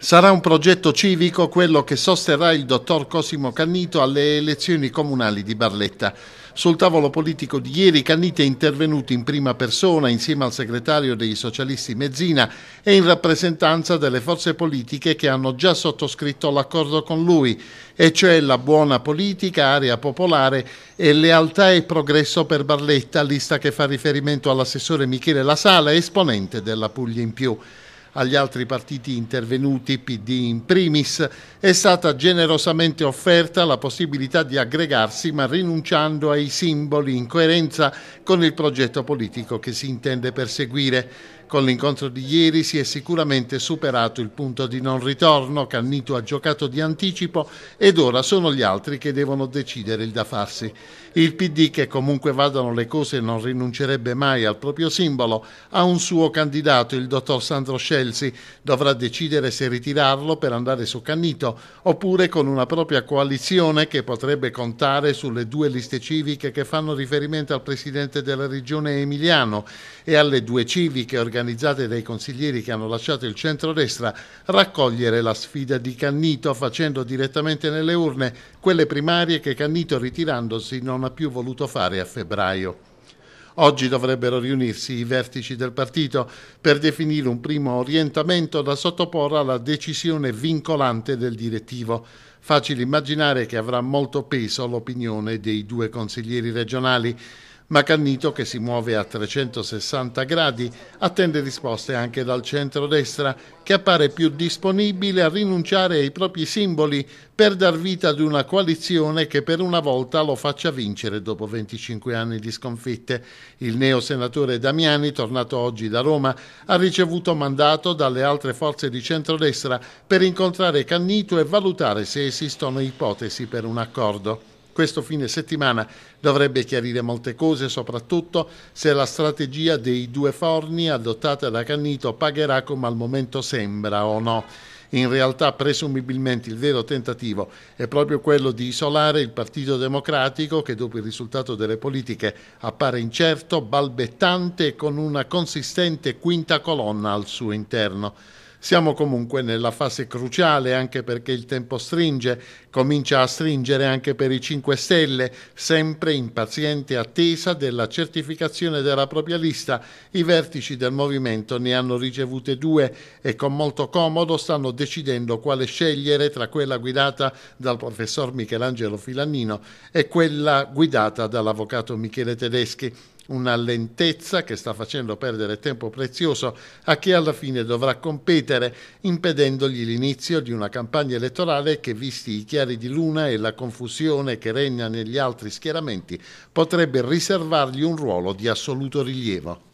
Sarà un progetto civico quello che sosterrà il dottor Cosimo Cannito alle elezioni comunali di Barletta. Sul tavolo politico di ieri Cannito è intervenuto in prima persona insieme al segretario dei socialisti Mezzina e in rappresentanza delle forze politiche che hanno già sottoscritto l'accordo con lui, e cioè la buona politica, area popolare e lealtà e progresso per Barletta, lista che fa riferimento all'assessore Michele La esponente della Puglia in più agli altri partiti intervenuti, PD in primis, è stata generosamente offerta la possibilità di aggregarsi ma rinunciando ai simboli in coerenza con il progetto politico che si intende perseguire. Con l'incontro di ieri si è sicuramente superato il punto di non ritorno, Cannito ha giocato di anticipo ed ora sono gli altri che devono decidere il da farsi. Il PD, che comunque vadano le cose non rinuncerebbe mai al proprio simbolo, ha un suo candidato, il dottor Sandro Scelsi, dovrà decidere se ritirarlo per andare su Cannito oppure con una propria coalizione che potrebbe contare sulle due liste civiche che fanno riferimento al presidente della regione Emiliano e alle due civiche organizzate organizzate dai consiglieri che hanno lasciato il centrodestra, raccogliere la sfida di Cannito facendo direttamente nelle urne quelle primarie che Cannito ritirandosi non ha più voluto fare a febbraio. Oggi dovrebbero riunirsi i vertici del partito per definire un primo orientamento da sottoporre alla decisione vincolante del direttivo. Facile immaginare che avrà molto peso l'opinione dei due consiglieri regionali ma Cannito, che si muove a 360 gradi, attende risposte anche dal centro-destra, che appare più disponibile a rinunciare ai propri simboli per dar vita ad una coalizione che per una volta lo faccia vincere dopo 25 anni di sconfitte. Il neosenatore Damiani, tornato oggi da Roma, ha ricevuto mandato dalle altre forze di centrodestra per incontrare Cannito e valutare se esistono ipotesi per un accordo. Questo fine settimana dovrebbe chiarire molte cose, soprattutto se la strategia dei due forni adottata da Cannito pagherà come al momento sembra o no. In realtà presumibilmente il vero tentativo è proprio quello di isolare il Partito Democratico che dopo il risultato delle politiche appare incerto, balbettante e con una consistente quinta colonna al suo interno. Siamo comunque nella fase cruciale anche perché il tempo stringe, comincia a stringere anche per i 5 Stelle, sempre in paziente attesa della certificazione della propria lista. I vertici del movimento ne hanno ricevute due e con molto comodo stanno decidendo quale scegliere tra quella guidata dal professor Michelangelo Filannino e quella guidata dall'avvocato Michele Tedeschi una lentezza che sta facendo perdere tempo prezioso a chi alla fine dovrà competere, impedendogli l'inizio di una campagna elettorale che, visti i chiari di luna e la confusione che regna negli altri schieramenti, potrebbe riservargli un ruolo di assoluto rilievo.